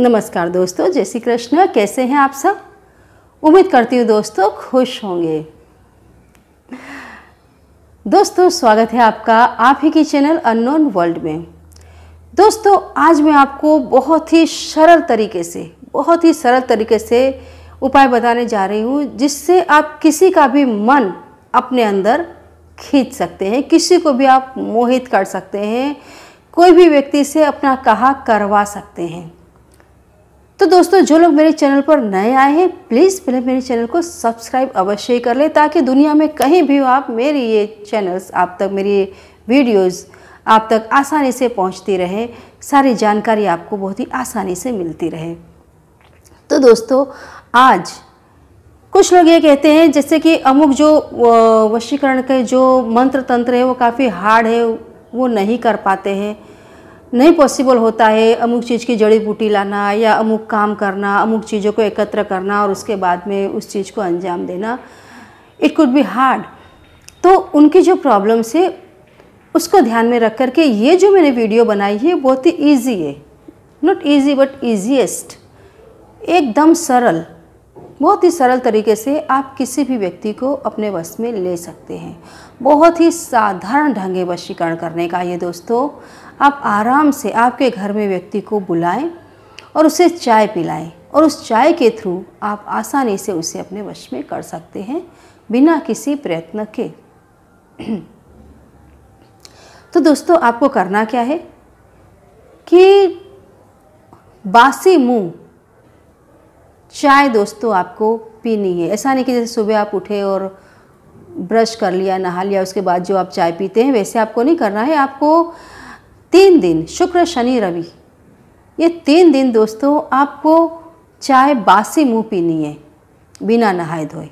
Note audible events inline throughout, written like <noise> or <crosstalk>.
नमस्कार दोस्तों जय श्री कृष्ण कैसे हैं आप सब उम्मीद करती हूँ दोस्तों खुश होंगे दोस्तों स्वागत है आपका आप ही की चैनल अननोन वर्ल्ड में दोस्तों आज मैं आपको बहुत ही सरल तरीके से बहुत ही सरल तरीके से उपाय बताने जा रही हूँ जिससे आप किसी का भी मन अपने अंदर खींच सकते हैं किसी को भी आप मोहित कर सकते हैं कोई भी व्यक्ति से अपना कहा करवा सकते हैं तो दोस्तों जो लोग मेरे चैनल पर नए आए हैं प्लीज़ पहले मेरे चैनल को सब्सक्राइब अवश्य कर ले ताकि दुनिया में कहीं भी आप मेरी ये चैनल्स आप तक मेरी ये वीडियोज़ आप तक आसानी से पहुंचती रहे सारी जानकारी आपको बहुत ही आसानी से मिलती रहे तो दोस्तों आज कुछ लोग ये कहते हैं जैसे कि अमुक जो वशीकरण के जो मंत्र तंत्र है वो काफ़ी हार्ड है वो नहीं कर पाते हैं नहीं पॉसिबल होता है अमुक चीज़ की जड़ी बूटी लाना या अमुक काम करना अमुक चीज़ों को एकत्र करना और उसके बाद में उस चीज़ को अंजाम देना इट कुड बी हार्ड तो उनकी जो प्रॉब्लम्स है उसको ध्यान में रख कर के ये जो मैंने वीडियो बनाई है बहुत ही ईजी है नॉट ईजी बट ईजीएस्ट एकदम सरल बहुत ही सरल तरीके से आप किसी भी व्यक्ति को अपने वश में ले सकते हैं बहुत ही साधारण ढंग है वशीकरण करने का ये दोस्तों आप आराम से आपके घर में व्यक्ति को बुलाएं और उसे चाय पिलाएं और उस चाय के थ्रू आप आसानी से उसे अपने वश में कर सकते हैं बिना किसी प्रयत्न के <clears throat> तो दोस्तों आपको करना क्या है कि बासी मुंह चाय दोस्तों आपको पीनी है ऐसा नहीं कि जैसे सुबह आप उठे और ब्रश कर लिया नहा लिया उसके बाद जो आप चाय पीते हैं वैसे आपको नहीं करना है आपको तीन दिन शुक्र शनि रवि ये तीन दिन दोस्तों आपको चाय बासी मुंह पीनी है बिना नहाए धोए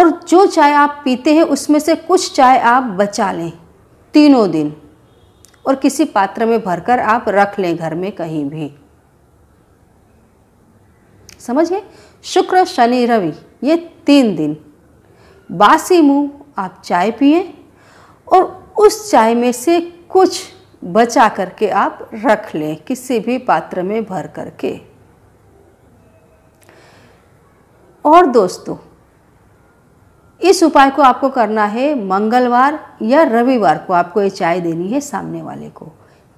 और जो चाय आप पीते हैं उसमें से कुछ चाय आप बचा लें तीनों दिन और किसी पात्र में भरकर आप रख लें घर में कहीं भी समझ गए शुक्र शनि रवि ये तीन दिन बासी मुंह आप चाय पिए और उस चाय में से कुछ बचा करके आप रख लें किसी भी पात्र में भर करके और दोस्तों इस उपाय को आपको करना है मंगलवार या रविवार को आपको ये चाय देनी है सामने वाले को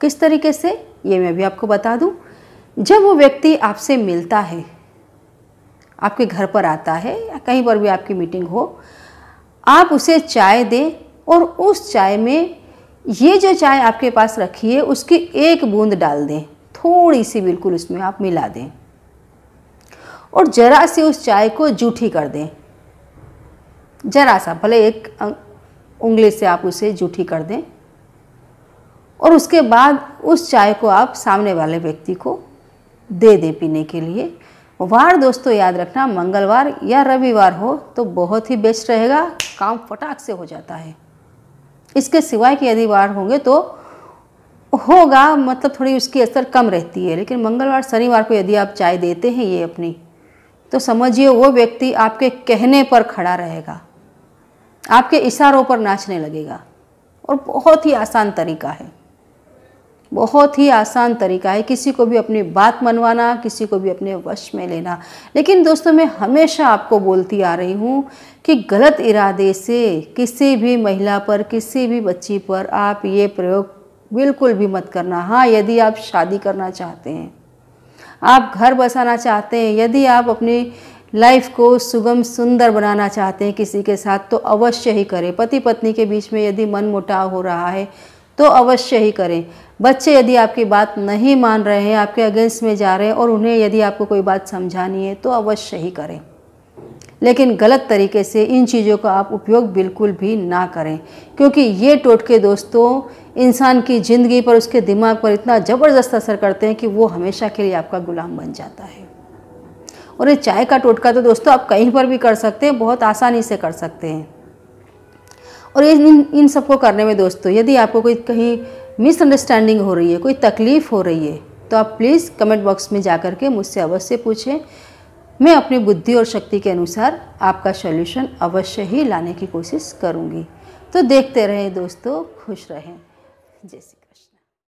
किस तरीके से ये मैं भी आपको बता दूं जब वो व्यक्ति आपसे मिलता है आपके घर पर आता है या कहीं पर भी आपकी मीटिंग हो आप उसे चाय दें और उस चाय में ये जो चाय आपके पास रखी है उसकी एक बूंद डाल दें थोड़ी सी बिल्कुल उसमें आप मिला दें और ज़रा सी उस चाय को जूठी कर दें ज़रा सा भले एक अं-, उंगली से आप उसे जूठी कर दें और उसके बाद उस चाय को आप सामने वाले व्यक्ति को दे दें पीने के लिए वार दोस्तों याद रखना मंगलवार या रविवार हो तो बहुत ही बेस्ट रहेगा काम फटाक से हो जाता है इसके सिवाय कि यदि वार होंगे तो होगा मतलब थोड़ी उसकी असर कम रहती है लेकिन मंगलवार शनिवार को यदि आप चाय देते हैं ये अपनी तो समझिए वो व्यक्ति आपके कहने पर खड़ा रहेगा आपके इशारों पर नाचने लगेगा और बहुत ही आसान तरीका है बहुत ही आसान तरीका है किसी को भी अपनी बात मनवाना किसी को भी अपने वश में लेना लेकिन दोस्तों मैं हमेशा आपको बोलती आ रही हूँ कि गलत इरादे से किसी भी महिला पर किसी भी बच्ची पर आप ये प्रयोग बिल्कुल भी मत करना हाँ यदि आप शादी करना चाहते हैं आप घर बसाना चाहते हैं यदि आप अपनी लाइफ को सुगम सुंदर बनाना चाहते हैं किसी के साथ तो अवश्य ही करें पति पत्नी के बीच में यदि मन मुटाव हो रहा है तो अवश्य ही करें बच्चे यदि आपकी बात नहीं मान रहे हैं आपके अगेंस्ट में जा रहे हैं और उन्हें यदि आपको कोई बात समझानी है तो अवश्य ही करें लेकिन गलत तरीके से इन चीज़ों का आप उपयोग बिल्कुल भी ना करें क्योंकि ये टोटके दोस्तों इंसान की ज़िंदगी पर उसके दिमाग पर इतना ज़बरदस्त असर करते हैं कि वो हमेशा के लिए आपका गुलाम बन जाता है और ये चाय का टोटका तो दोस्तों आप कहीं पर भी कर सकते हैं बहुत आसानी से कर सकते हैं और ये इन इन सबको करने में दोस्तों यदि आपको कोई कहीं मिसअंडरस्टैंडिंग हो रही है कोई तकलीफ़ हो रही है तो आप प्लीज़ कमेंट बॉक्स में जा कर के मुझसे अवश्य पूछें मैं अपनी बुद्धि और शक्ति के अनुसार आपका सॉल्यूशन अवश्य ही लाने की कोशिश करूँगी तो देखते रहें दोस्तों खुश रहें जैसे